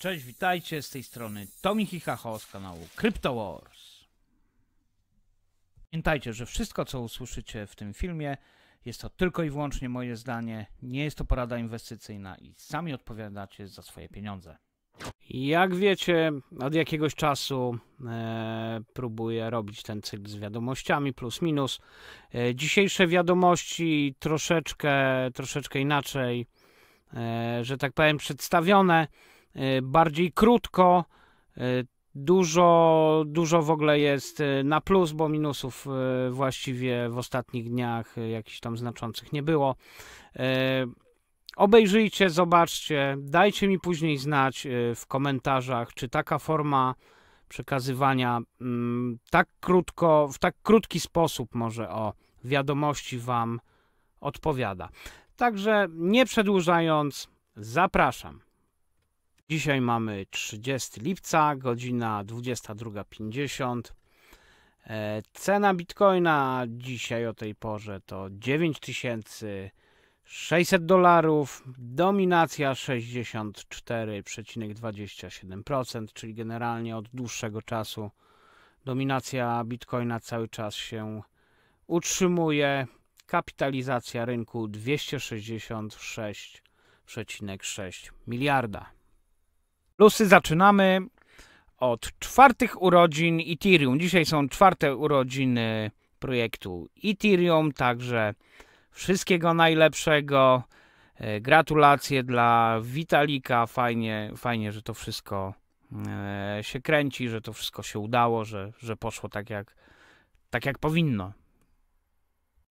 Cześć, witajcie z tej strony Tomi Hichacho z kanału Crypto Wars. Pamiętajcie, że wszystko co usłyszycie w tym filmie jest to tylko i wyłącznie moje zdanie, nie jest to porada inwestycyjna i sami odpowiadacie za swoje pieniądze. Jak wiecie, od jakiegoś czasu e, próbuję robić ten cykl z wiadomościami, plus minus. E, dzisiejsze wiadomości troszeczkę, troszeczkę inaczej, e, że tak powiem, przedstawione. E, bardziej krótko. E, dużo, dużo w ogóle jest e, na plus, bo minusów właściwie w ostatnich dniach jakichś tam znaczących nie było. Obejrzyjcie, zobaczcie, dajcie mi później znać w komentarzach, czy taka forma przekazywania mm, tak krótko, w tak krótki sposób może o wiadomości Wam odpowiada. Także nie przedłużając, zapraszam. Dzisiaj mamy 30 lipca, godzina 22.50. E, cena bitcoina dzisiaj o tej porze to 9600 dolarów, dominacja 64,27%, czyli generalnie od dłuższego czasu dominacja bitcoina cały czas się utrzymuje. Kapitalizacja rynku 266,6 miliarda. Lusy, zaczynamy od czwartych urodzin Ethereum. Dzisiaj są czwarte urodziny projektu Ethereum, także wszystkiego najlepszego. E, gratulacje dla Witalika. Fajnie, fajnie że to wszystko e, się kręci, że to wszystko się udało, że, że poszło tak jak, tak jak powinno.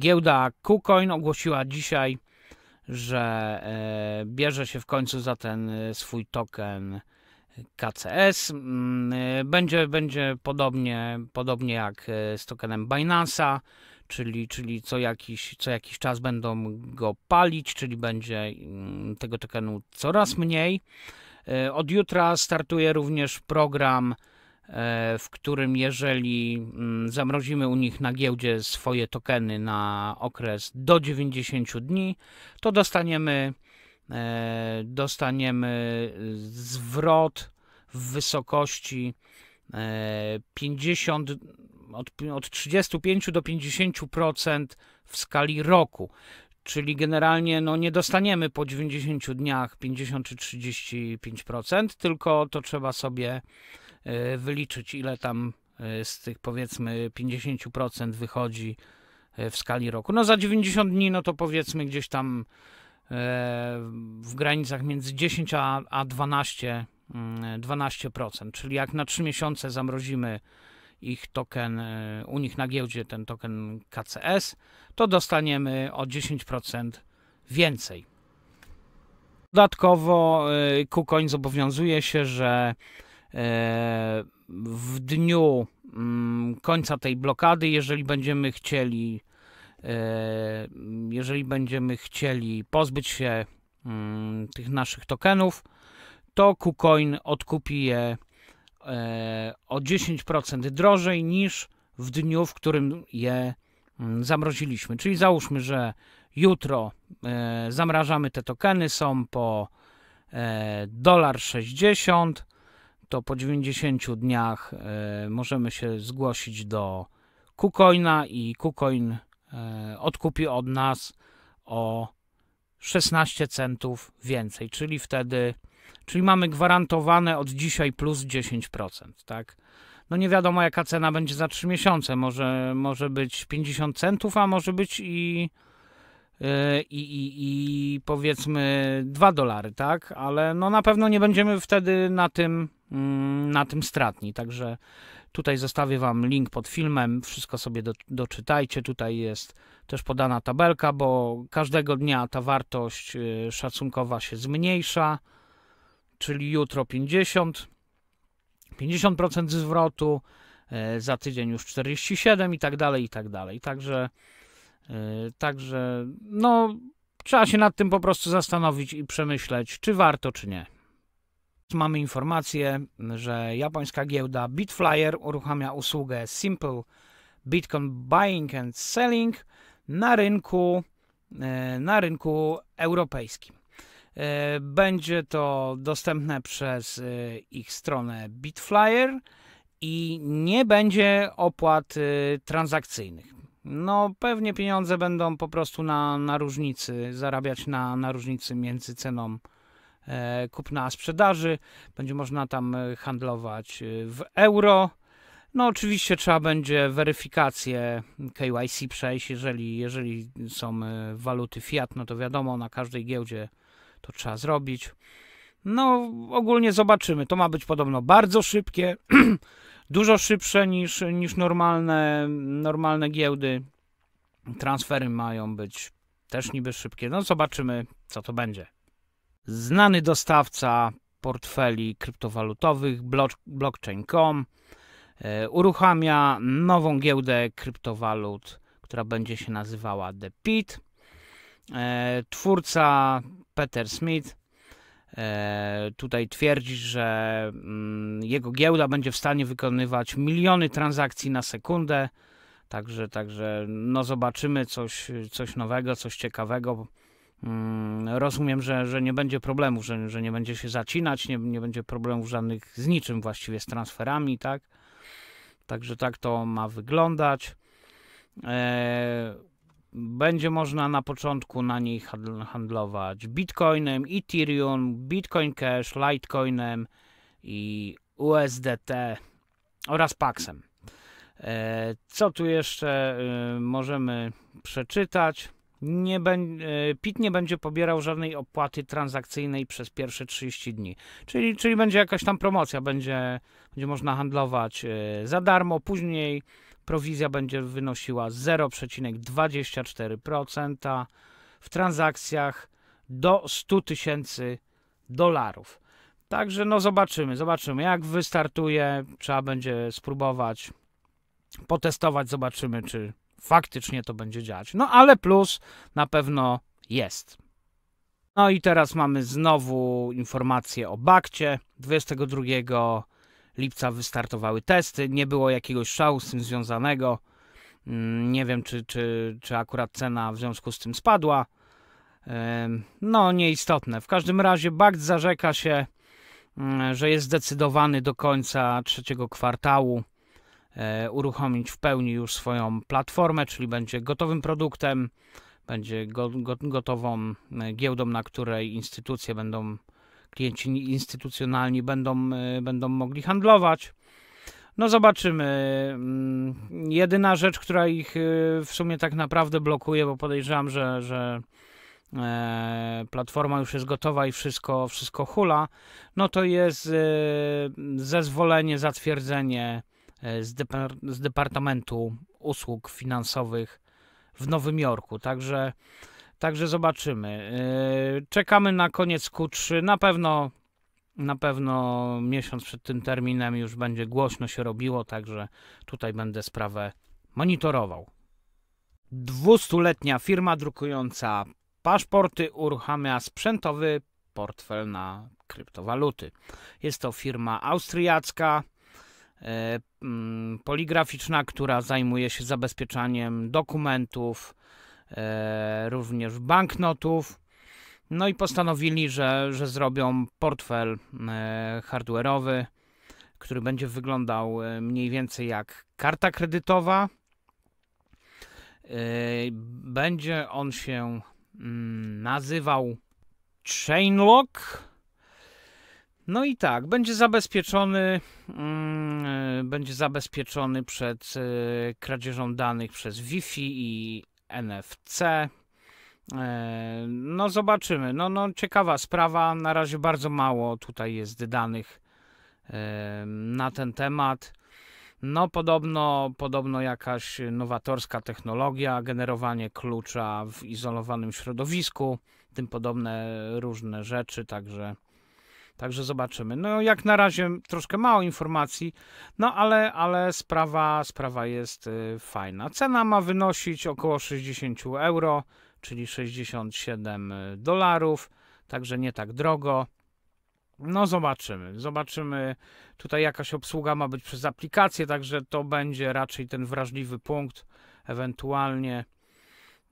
Giełda KuCoin ogłosiła dzisiaj, że e, bierze się w końcu za ten swój token KCS. Mm, y, będzie, będzie podobnie, podobnie jak y, z tokenem Binance'a, czyli, czyli co, jakiś, co jakiś czas będą go palić, czyli będzie mm, tego tokenu coraz mniej. Y, od jutra startuje również program, w którym jeżeli mm, zamrozimy u nich na giełdzie swoje tokeny na okres do 90 dni, to dostaniemy E, dostaniemy zwrot w wysokości 50, e, od, od 35 do 50% w skali roku. Czyli generalnie no, nie dostaniemy po 90 dniach 50 czy 35%, tylko to trzeba sobie e, wyliczyć, ile tam z tych powiedzmy 50% wychodzi w skali roku. No za 90 dni, no to powiedzmy gdzieś tam w granicach między 10 a, 12, 12%. Mm, Czyli jak na 3 miesiące zamrozimy ich token, e, u nich na giełdzie ten token KCS, to dostaniemy o 10% więcej. Dodatkowo e, KuCoin zobowiązuje się, że e, w dniu mm, końca tej blokady, jeżeli będziemy chcieli E, jeżeli będziemy chcieli pozbyć się mm, tych naszych tokenów, to KuCoin odkupi je e, o 10% drożej niż w dniu, w którym je mm, zamroziliśmy. Czyli załóżmy, że jutro e, zamrażamy te tokeny, są po dolar 60, to po 90 dniach możemy się zgłosić do KuCoina i KuCoin E, odkupi od nas o 16 centów więcej, czyli wtedy, czyli mamy gwarantowane od dzisiaj plus 10%, tak? No nie wiadomo jaka cena będzie za 3 miesiące, może, może być 50 centów, a może być i, e, i, i, i powiedzmy 2 dolary, tak? Ale no na pewno nie będziemy wtedy na tym, mm, na tym stratni, także Tutaj zostawię Wam link pod filmem, wszystko sobie do, doczytajcie. Tutaj jest też podana tabelka, bo każdego dnia ta wartość y, szacunkowa się zmniejsza, czyli jutro 50, 50% zwrotu, y, za tydzień już 47 i tak dalej, i tak dalej. Także, y, także no, trzeba się nad tym po prostu zastanowić i przemyśleć, czy warto, czy nie mamy informację, że japońska giełda Bitflyer uruchamia usługę Simple Bitcoin Buying and Selling na rynku, e, na rynku europejskim. E, będzie to dostępne przez e, ich stronę Bitflyer i nie będzie opłat transakcyjnych. No, pewnie pieniądze będą po prostu na, na różnicy, zarabiać na, na różnicy między ceną E, kupna sprzedaży, będzie można tam e, handlować e, w euro. No, oczywiście trzeba będzie weryfikację KYC przejść, jeżeli, jeżeli są waluty fiat, no to wiadomo, na każdej giełdzie to trzeba zrobić. No, ogólnie zobaczymy. To ma być podobno bardzo szybkie, dużo szybsze niż, niż normalne, normalne giełdy. Transfery mają być też niby szybkie. No, zobaczymy, co to będzie znany dostawca portfeli kryptowalutowych blockchain.com e, uruchamia nową giełdę kryptowalut, która będzie się nazywała The Pit. E, twórca Peter Smith e, tutaj twierdzi, że mm, jego giełda będzie w stanie wykonywać miliony transakcji na sekundę. Także, także no zobaczymy coś, coś nowego, coś ciekawego. Mm, rozumiem, że, że nie będzie problemów, że, że nie będzie się zacinać, nie, nie będzie problemów żadnych z niczym właściwie, z transferami, tak? Także tak to ma wyglądać. E, będzie można na początku na niej handlować Bitcoinem, Ethereum, Bitcoin Cash, Litecoinem i USDT oraz Paxem. E, co tu jeszcze y, możemy przeczytać? nie e, PIT nie będzie pobierał żadnej opłaty transakcyjnej przez pierwsze 30 dni. Czyli, czyli będzie jakaś tam promocja, będzie, będzie można handlować e, za darmo, później prowizja będzie wynosiła 0,24% w transakcjach do 100 tysięcy dolarów. Także no zobaczymy, zobaczymy jak wystartuje, trzeba będzie spróbować potestować, zobaczymy czy faktycznie to będzie działać, No ale plus na pewno jest. No i teraz mamy znowu informację o Bakcie. 22 lipca wystartowały testy. Nie było jakiegoś szału z tym związanego. Mm, nie wiem, czy, czy, czy akurat cena w związku z tym spadła. No, nieistotne. W każdym razie Bakt zarzeka się, mm, że jest zdecydowany do końca trzeciego kwartału E, uruchomić w pełni już swoją platformę, czyli będzie gotowym produktem, będzie go, go, gotową e, giełdą, na której instytucje będą, klienci instytucjonalni będą, e, będą mogli handlować. No zobaczymy. Mm, jedyna rzecz, która ich w sumie tak naprawdę blokuje, bo podejrzewam, że, że platforma już jest gotowa i wszystko, wszystko hula, no to jest zezwolenie, zatwierdzenie E, z, depar z Departamentu Usług Finansowych w Nowym Jorku. Także, także zobaczymy. E, czekamy na koniec Q3. Na pewno, na pewno miesiąc przed tym terminem już będzie głośno się robiło, także tutaj będę sprawę monitorował. Dwustuletnia firma drukująca paszporty uruchamia sprzętowy portfel na kryptowaluty. Jest to firma austriacka E, mm, poligraficzna, która zajmuje się zabezpieczaniem dokumentów, e, również banknotów. No i postanowili, że, że zrobią portfel e, hardware'owy, który będzie wyglądał mniej więcej jak karta kredytowa. Będzie on się mm, nazywał Chainlock no i tak, będzie zabezpieczony, mm, e, będzie zabezpieczony przed e, kradzieżą danych przez Wi-Fi i NFC. E, no zobaczymy. No, no ciekawa sprawa. Na razie bardzo mało tutaj jest danych na ten temat. No podobno, podobno jakaś nowatorska technologia, generowanie klucza w izolowanym środowisku, tym podobne różne rzeczy, także Także zobaczymy. No jak na razie troszkę mało informacji, no ale, ale sprawa, sprawa jest y, fajna. Cena ma wynosić około 60 euro, czyli 67 y, dolarów, także nie tak drogo. No zobaczymy, zobaczymy. Tutaj jakaś obsługa ma być przez aplikację, także to będzie raczej ten wrażliwy punkt, ewentualnie.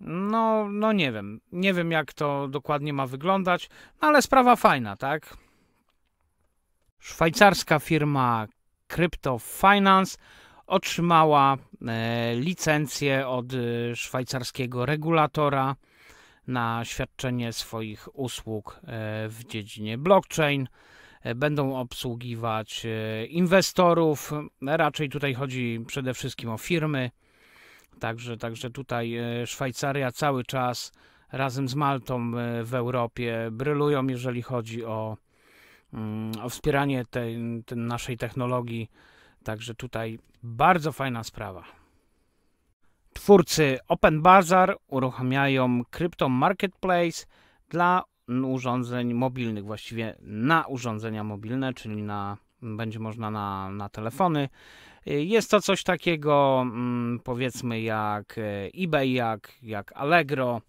No, no nie wiem, nie wiem jak to dokładnie ma wyglądać, no ale sprawa fajna, tak? Szwajcarska firma Crypto Finance otrzymała e, licencję od e, szwajcarskiego regulatora na świadczenie swoich usług e, w dziedzinie blockchain. Będą obsługiwać inwestorów, raczej tutaj chodzi przede wszystkim o firmy. Także, także tutaj Szwajcaria cały czas razem z Maltą w Europie brylują, jeżeli chodzi o Mm, o wspieranie tej, tej naszej technologii. Także tutaj bardzo fajna sprawa. Twórcy Open Bazaar uruchamiają Crypto Marketplace dla urządzeń mobilnych, właściwie na urządzenia mobilne, czyli na, będzie można na, na telefony. Jest to coś takiego, mm, powiedzmy, jak e, eBay, jak, jak Allegro.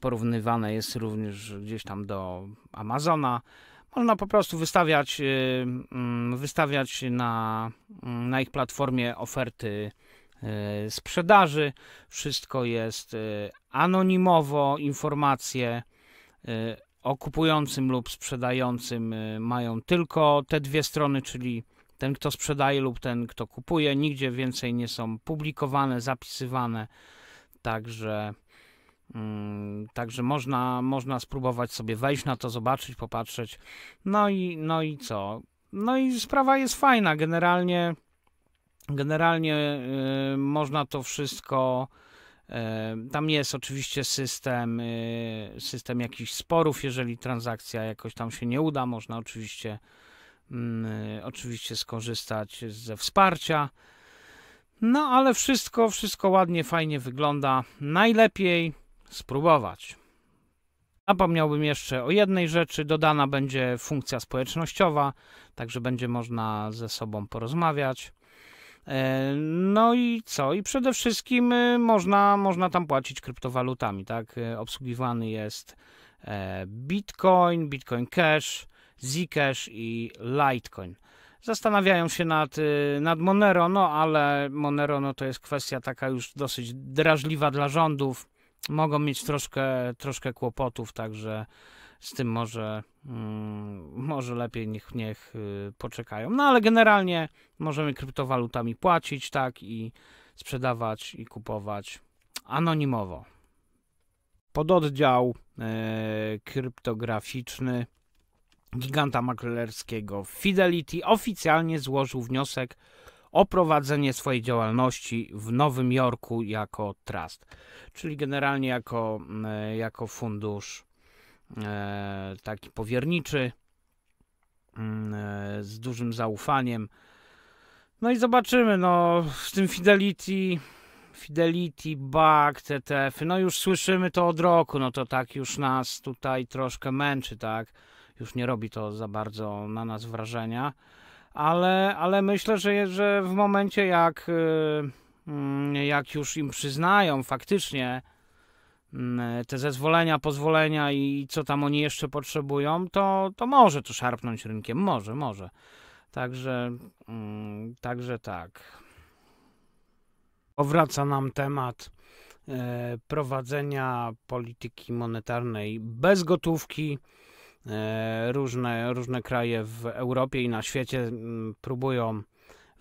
Porównywane jest również gdzieś tam do Amazona. Można po prostu wystawiać, y, mm, wystawiać na, mm, na ich platformie oferty y, sprzedaży. Wszystko jest y, anonimowo, informacje o kupującym lub sprzedającym mają tylko te dwie strony, czyli ten, kto sprzedaje lub ten, kto kupuje. Nigdzie więcej nie są publikowane, zapisywane. Także Mm, także można, można spróbować sobie wejść na to, zobaczyć, popatrzeć. No i, no i co? No i sprawa jest fajna. Generalnie, generalnie y, można to wszystko. Y, tam jest oczywiście system, y, system jakichś sporów, jeżeli transakcja jakoś tam się nie uda, można oczywiście, mm, oczywiście skorzystać ze wsparcia. No ale wszystko, wszystko ładnie, fajnie wygląda. Najlepiej spróbować. Napomniałbym jeszcze o jednej rzeczy. Dodana będzie funkcja społecznościowa, także będzie można ze sobą porozmawiać. E, no i co? I przede wszystkim e, można, można tam płacić kryptowalutami, tak? E, obsługiwany jest Bitcoin, Bitcoin Cash, Zcash i Litecoin. Zastanawiają się nad, nad Monero, no ale Monero no, to jest kwestia taka już dosyć drażliwa dla rządów mogą mieć troszkę, troszkę kłopotów, także z tym może, mm, może lepiej niech, niech y, poczekają. No ale generalnie możemy kryptowalutami płacić, tak, i sprzedawać i kupować anonimowo. Pododdział e, kryptograficzny giganta maklerskiego Fidelity oficjalnie złożył wniosek o prowadzenie swojej działalności w Nowym Jorku jako trust, czyli generalnie jako, mm, e, jako fundusz e, taki powierniczy mm, e, z dużym zaufaniem. No i zobaczymy, no z tym Fidelity, Fidelity, BAC, TTF, y, no już słyszymy to od roku, no to tak już nas tutaj troszkę męczy, tak? Już nie robi to za bardzo na nas wrażenia ale, ale myślę, że, że w momencie jak, y, mm, jak już im przyznają faktycznie mm, te zezwolenia, pozwolenia i co tam oni jeszcze potrzebują, to, to może to szarpnąć rynkiem, może, może. Także, mm, także tak. Powraca nam temat e, prowadzenia polityki monetarnej bez gotówki. E, różne, różne kraje w Europie i na świecie mm, próbują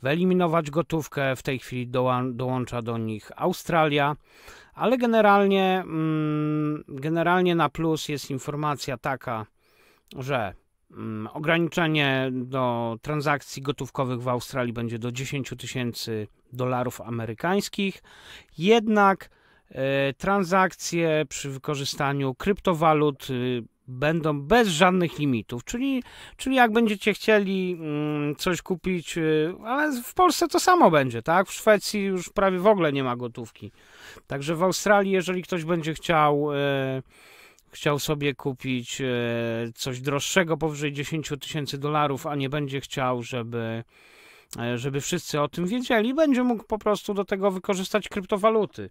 wyeliminować gotówkę. W tej chwili dołącza do nich Australia, ale generalnie, mm, generalnie na plus jest informacja taka, że mm, ograniczenie do transakcji gotówkowych w Australii będzie do 10 tysięcy dolarów amerykańskich. Jednak e, transakcje przy wykorzystaniu kryptowalut y, będą bez żadnych limitów, czyli, czyli jak będziecie chcieli mm, coś kupić, y, ale w Polsce to samo będzie, tak? W Szwecji już prawie w ogóle nie ma gotówki. Także w Australii, jeżeli ktoś będzie chciał y, chciał sobie kupić y, coś droższego powyżej 10 tysięcy dolarów, a nie będzie chciał, żeby, żeby wszyscy o tym wiedzieli, będzie mógł po prostu do tego wykorzystać kryptowaluty.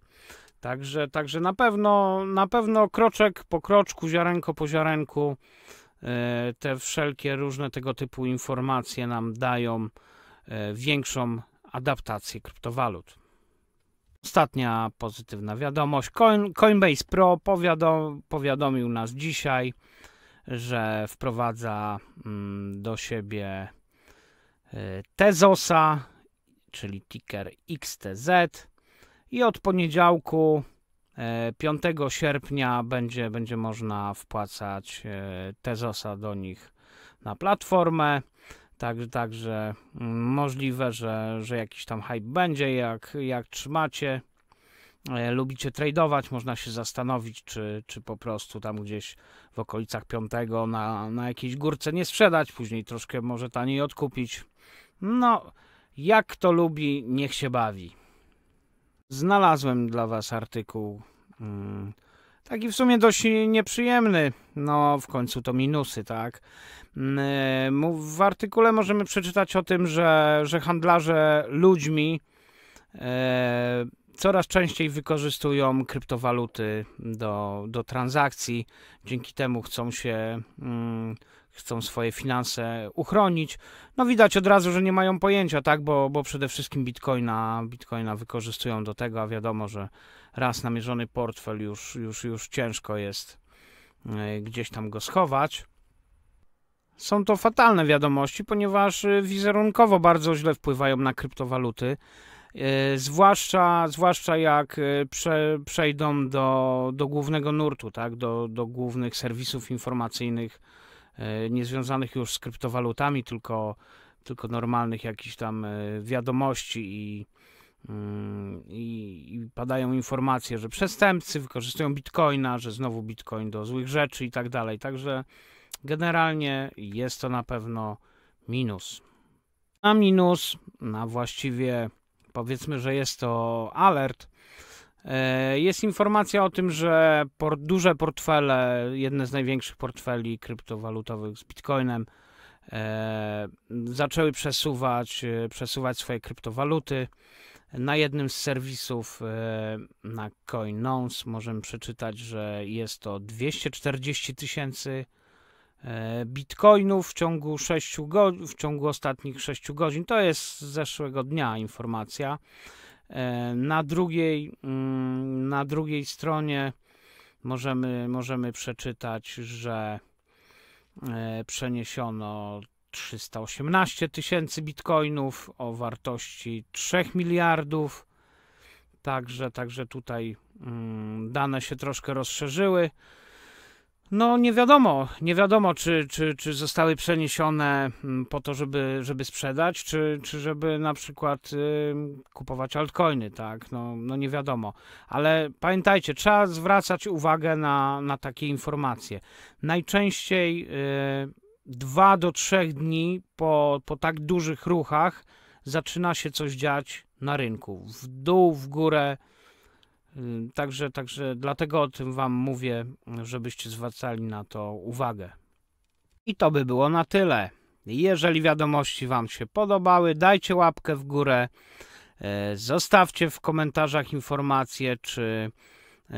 Także, także na pewno, na pewno kroczek po kroczku, ziarenko po ziarenku e, te wszelkie różne tego typu informacje nam dają e, większą adaptację kryptowalut. Ostatnia pozytywna wiadomość. Coinbase Pro powiadomił nas dzisiaj, że wprowadza mm, do siebie e, Tezosa, czyli ticker XTZ i od poniedziałku 5 e, sierpnia będzie, będzie można wpłacać e, Tezosa do nich na platformę. Tak, także, także mm, możliwe, że, że jakiś tam hype będzie, jak, jak trzymacie, e, lubicie tradować, można się zastanowić, czy, czy po prostu tam gdzieś w okolicach 5 na, na jakiejś górce nie sprzedać, później troszkę może taniej odkupić. No, jak to lubi, niech się bawi znalazłem dla Was artykuł. Mm, taki w sumie dość nieprzyjemny. No, w końcu to minusy, tak? Mm, e, w artykule możemy przeczytać o tym, że, że handlarze ludźmi e, coraz częściej wykorzystują kryptowaluty do, do transakcji. Dzięki temu chcą się mm, chcą swoje finanse uchronić. No widać od razu, że nie mają pojęcia, tak, bo, bo przede wszystkim bitcoina, bitcoina wykorzystują do tego, a wiadomo, że raz namierzony portfel już, już, już ciężko jest e, gdzieś tam go schować. Są to fatalne wiadomości, ponieważ e, wizerunkowo bardzo źle wpływają na kryptowaluty. E, zwłaszcza, zwłaszcza jak prze, przejdą do, do głównego nurtu, tak? do, do głównych serwisów informacyjnych E, niezwiązanych już z kryptowalutami, tylko, tylko normalnych jakichś tam e, wiadomości i, mm, i, i, padają informacje, że przestępcy wykorzystują bitcoina, że znowu bitcoin do złych rzeczy i tak dalej. Także generalnie jest to na pewno minus. A minus, na właściwie powiedzmy, że jest to alert, E, jest informacja o tym, że duże portfele, jedne z największych portfeli kryptowalutowych z Bitcoinem, e, zaczęły przesuwać, e, przesuwać swoje kryptowaluty. Na jednym z serwisów na CoinNounce możemy przeczytać, że jest to 240 tysięcy bitcoinów w ciągu, 6 w ciągu ostatnich 6 godzin. To jest z zeszłego dnia informacja. E, na drugiej, mm, na drugiej stronie możemy, możemy przeczytać, że e, przeniesiono 318 tysięcy bitcoinów o wartości 3 miliardów. Także, także tutaj mm, dane się troszkę rozszerzyły. No nie wiadomo, nie wiadomo czy, czy, czy zostały przeniesione mm, po to, żeby, żeby sprzedać, czy, czy żeby na przykład y, kupować altcoiny, tak, no, no nie wiadomo. Ale pamiętajcie, trzeba zwracać uwagę na, na takie informacje. Najczęściej y, 2 do 3 dni po, po tak dużych ruchach zaczyna się coś dziać na rynku. W dół, w górę, Y, także, także dlatego o tym Wam mówię, żebyście zwracali na to uwagę. I to by było na tyle. Jeżeli wiadomości Wam się podobały, dajcie łapkę w górę, y, zostawcie w komentarzach informacje, czy y,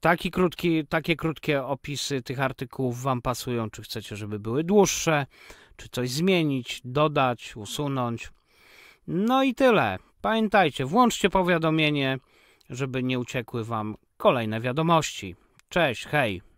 taki krótki, takie krótkie opisy tych artykułów Wam pasują, czy chcecie, żeby były dłuższe, czy coś zmienić, dodać, usunąć. No i tyle. Pamiętajcie, włączcie powiadomienie żeby nie uciekły Wam kolejne wiadomości. Cześć, hej!